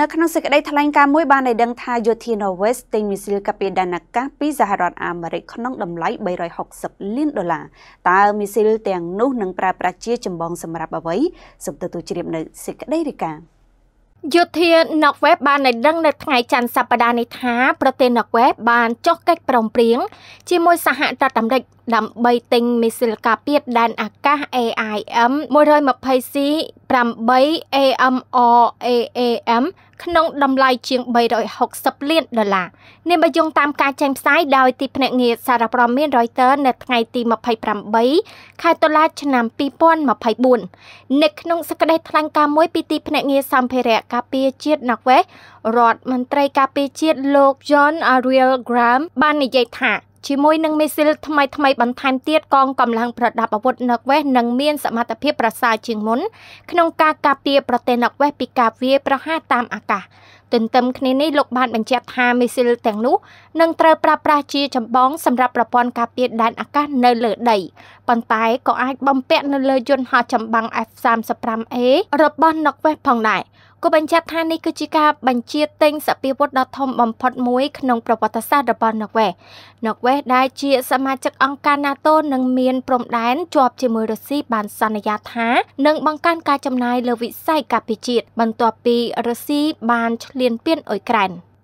នៅក្នុងសេចក្តីថ្លែងការណ៍មួយបានឲ្យដឹងថាយោធា Norway ទិញមីស៊ីលកាពីដានអាកាសពីសហរដ្ឋអាមេរិកក្នុងតម្លៃ360លានដុល្លារតើមីស៊ីលទាំងនោះនឹងប្រើប្រាស់ជាចម្បងសម្រាប់អ្វីសូមទទួលជ្រាបនៅសេចក្តីរាយការណ៍យោធា Norway បានឲ្យដឹងនៅថ្ងៃច័ន្ទសប្តាហ៍នេះថាប្រទេស Norway បានចុះកិច្ចព្រមព្រៀងជាមួយសហរដ្ឋអាមេរិកដើម្បីទិញមីស៊ីលការពារដែនអាកាស AIM 120C 8 AMRAAM ក្នុងតម្លៃជាង360លានដុល្លារនេះបើយោងតាមការចេញផ្សាយដោយទីភ្នាក់ងារសារព័ត៌មាន Reuters នៅថ្ងៃទី28ខែតុលាឆ្នាំ2024នៅក្នុងសេចក្តីថ្លែងការណ៍មួយពីទីភ្នាក់ងារសម្ភារៈការពារជាតិ Norway រដ្ឋមន្ត្រីការពារជាតិលោក John Ariel Graham បាននិយាយថាជាមួយនឹងមីស៊ីលថ្មីថ្មីបន្ថែមទៀតកងកម្លាំងប្រដាប់អាវុធនឹកវេសនឹងមានសមត្ថភាពប្រសើរជាងមុនក្នុងការការពារប្រទេសនឹកវេសពីការវាយប្រហារតាមអាកាសទន្ទឹមគ្នានេះលោកបានបញ្ជាក់ថាមីស៊ីលទាំងនោះនឹងត្រូវប្រើប្រាស់ជាចម្បងសម្រាប់ប្រព័ន្ធការពារដែនអាកាសនៅលើដីប៉ុន្តែក៏អាចបំពាក់នៅលើយន្តហោះចម្បាំង F-35A របស់នឹកវេសផងដែរក៏បញ្ជាក់ថានេះគឺជាការបញ្ជាទិញសពាវុធដ៏ធំបំផុតមួយក្នុងប្រវត្តិសាស្ត្ររបស់ណ័រវេសណ័រវេសដែលជា សមាជិកអង្គការ NATO និងមានព្រំដែនជាប់ ជាមួយរុស្ស៊ីបានសន្យាថានឹងបង្កើនការចំណាយលើវិស័យការពារជាតិបន្ទាប់ពីរុស្ស៊ីបានឈ្លានពានអ៊ុយក្រែន។